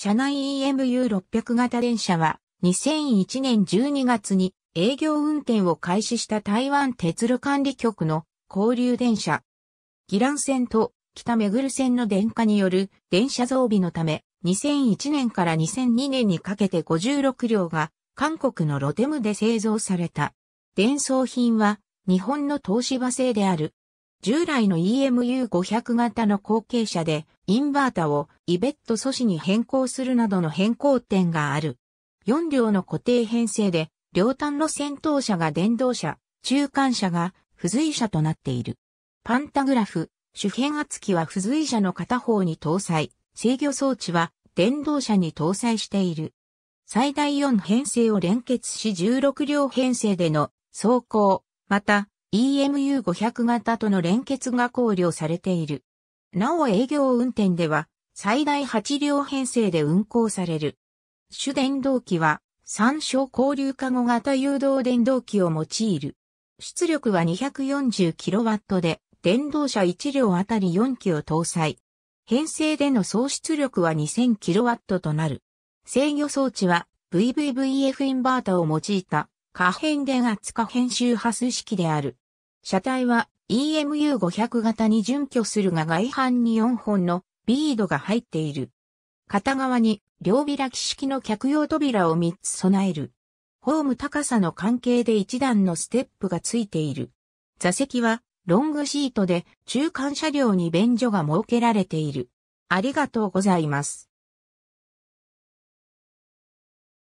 車内 EMU600 型電車は2001年12月に営業運転を開始した台湾鉄路管理局の交流電車。ギラン線と北目る線の電化による電車増備のため2001年から2002年にかけて56両が韓国のロテムで製造された。伝送品は日本の東芝製である従来の EMU500 型の後継者で、インバータをイベット素子に変更するなどの変更点がある。4両の固定編成で、両端路先頭車が電動車、中間車が付随車となっている。パンタグラフ、主変圧機は付随車の片方に搭載、制御装置は電動車に搭載している。最大4編成を連結し16両編成での走行、また EMU500 型との連結が考慮されている。なお営業運転では最大8両編成で運行される。主電動機は三小交流化後型誘導電動機を用いる。出力は 240kW で電動車1両あたり4機を搭載。編成での総出力は 2000kW となる。制御装置は VVVF インバータを用いた可変電圧可変周波数式である。車体は EMU500 型に準拠するが外反に4本のビードが入っている。片側に両開き式の客用扉を3つ備える。ホーム高さの関係で1段のステップがついている。座席はロングシートで中間車両に便所が設けられている。ありがとうございます。